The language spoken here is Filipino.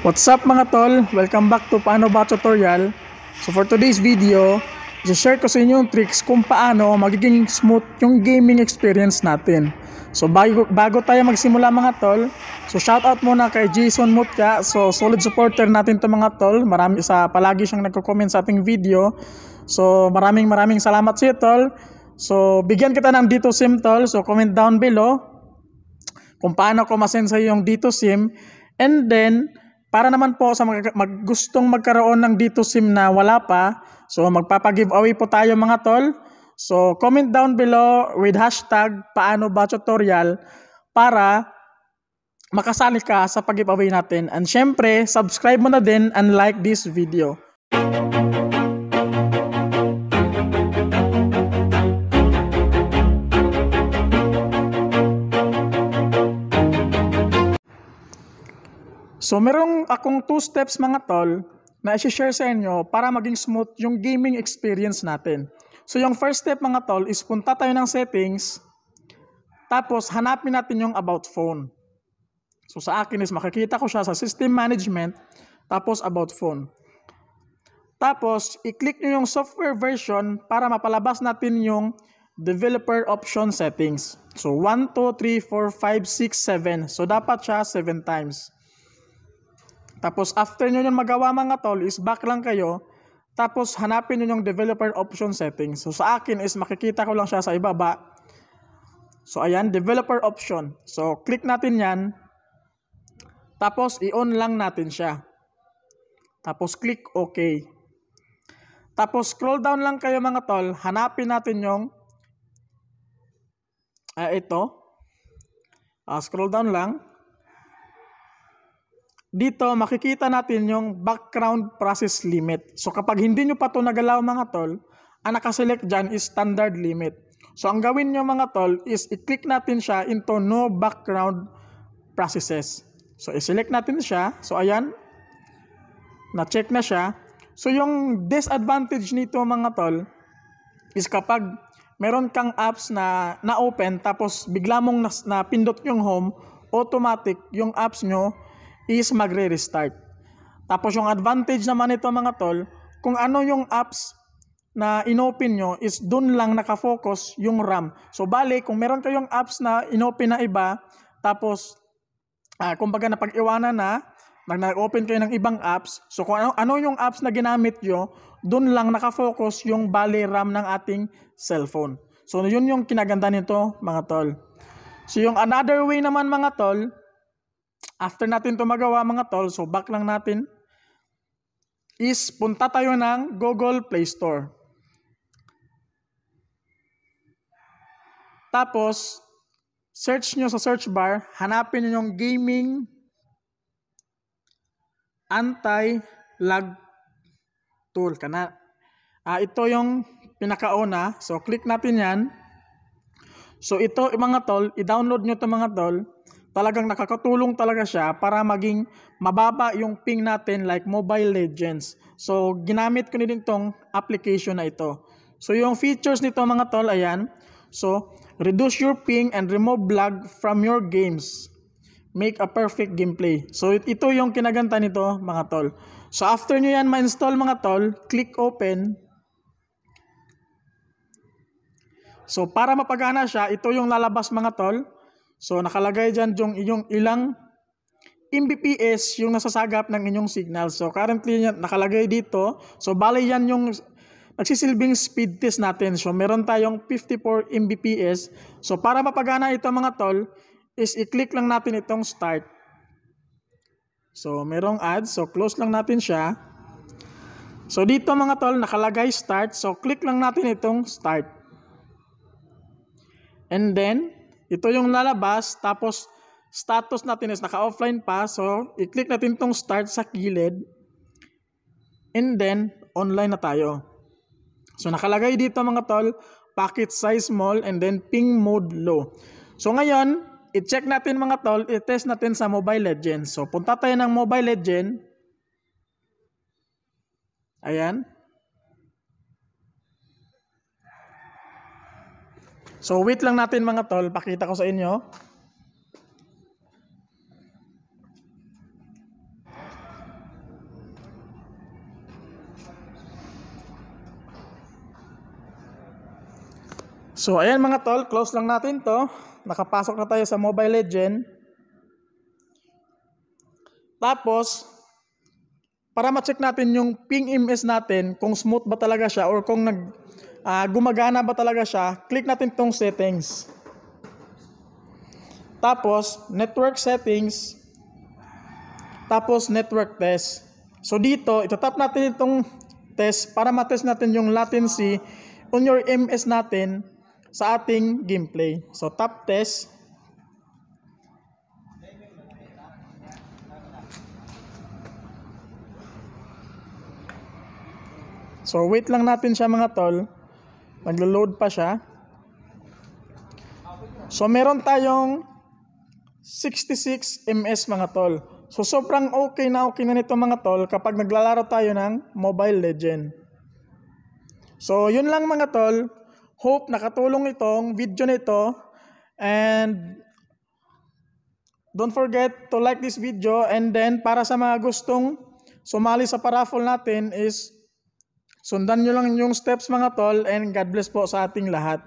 What's up mga tol? Welcome back to Paano Ba Tutorial. So for today's video, i-share ko sa inyo yung tricks kung paano magiging smooth yung gaming experience natin. So bago, bago tayo magsimula mga tol, so shoutout muna kay Jason Mutya. So solid supporter natin to mga tol. Marami sa palagi siyang nagko-comment sa ating video. So maraming maraming salamat sa iyo tol. So bigyan kita ng dito sim tol. So comment down below kung paano ko masend sa iyo yung dito sim. And then, para naman po sa mag, gustong magkaroon ng dito sim na wala pa, so magpapag-giveaway po tayo mga tol. So comment down below with hashtag paano ba tutorial para makasali ka sa pag-giveaway natin. And syempre, subscribe mo na din and like this video. So merong akong two steps mga tol na i-share sa inyo para maging smooth yung gaming experience natin. So yung first step mga tol is punta tayo ng settings tapos hanapin natin yung about phone. So sa akin is makikita ko siya sa system management tapos about phone. Tapos i-click nyo yung software version para mapalabas natin yung developer option settings. So 1, 2, 3, 4, 5, 6, 7. So dapat siya 7 times. Tapos after nyo yung magawa mga tol is back lang kayo. Tapos hanapin nyo yung developer option settings. So sa akin is makikita ko lang siya sa ibaba. So ayan, developer option. So click natin yan. Tapos i-on lang natin siya. Tapos click OK. Tapos scroll down lang kayo mga tol. Hanapin natin yung uh, ito. Uh, scroll down lang dito makikita natin yung background process limit. So kapag hindi nyo pa ito nagalaw mga tol, ang nakaselect dyan is standard limit. So ang gawin nyo mga tol is i-click natin siya into no background processes. So i-select natin siya. So ayan, na-check na siya. So yung disadvantage nito mga tol is kapag meron kang apps na na-open tapos bigla mong na, na pindot yung home, automatic yung apps nyo is magre-restart. Tapos yung advantage naman nito mga tol, kung ano yung apps na inopen nyo is dun lang nakafocus yung RAM. So bali, kung meron kayong apps na inopen na iba, tapos uh, kumbaga pag iwanan na, nag-open kayo ng ibang apps, so kung ano, ano yung apps na ginamit nyo, dun lang nakafocus yung bali RAM ng ating cellphone. So yun yung kinaganda nito mga tol. So yung another way naman mga tol, After natin ito magawa mga tol, so back lang natin, is punta tayo ng Google Play Store. Tapos, search nyo sa search bar, hanapin nyo yung gaming anti-lag tool ka Uh, ito yung pinakauna. So, click natin yan. So, ito mga tol, i-download nyo to mga tol talagang nakakatulong talaga siya para maging mababa yung ping natin like Mobile Legends. So, ginamit ko din tong application na ito. So, yung features nito mga tol, ayan. So, reduce your ping and remove lag from your games. Make a perfect gameplay. So, ito yung kinaganta nito mga tol. So, after nyo yan ma-install mga tol, click open. So, para mapagana siya, ito yung lalabas mga tol. So nakalagay dyan yung inyong ilang Mbps yung nasasagap ng inyong signal. So currently nakalagay dito. So bali yan yung nagsisilbing speed test natin. So meron tayong 54 Mbps. So para mapagana ito mga tol, is i-click lang natin itong start. So merong ads. So close lang natin siya. So dito mga tol, nakalagay start. So click lang natin itong start. And then, ito yung lalabas, tapos status natin is naka-offline pa. So, i-click natin tong start sa gilid. And then, online na tayo. So, nakalagay dito mga tol, packet size small and then ping mode low. So, ngayon, i-check natin mga tol, i-test natin sa Mobile Legends. So, punta tayo ng Mobile Legends. Ayan. So wait lang natin mga tol, pakita ko sa inyo. So ayan mga tol, close lang natin to. Nakapasok na tayo sa Mobile Legend. Tapos, para ma-check natin yung ping MS natin kung smooth ba talaga siya or kung nag uh, gumagana ba talaga siya, click natin itong settings. Tapos, network settings. Tapos, network test. So dito, itatap natin itong test para matest natin yung latency on your MS natin sa ating gameplay. So tap test. So wait lang natin siya mga tol. Maglo-load pa siya. So meron tayong 66 ms mga tol. So sobrang okay na okay na nito mga tol kapag naglalaro tayo ng Mobile Legend. So yun lang mga tol. Hope nakatulong itong video nito and don't forget to like this video and then para sa mga gustong sumali sa paraffle natin is Sundan nyo lang yung steps mga tol and God bless po sa ating lahat.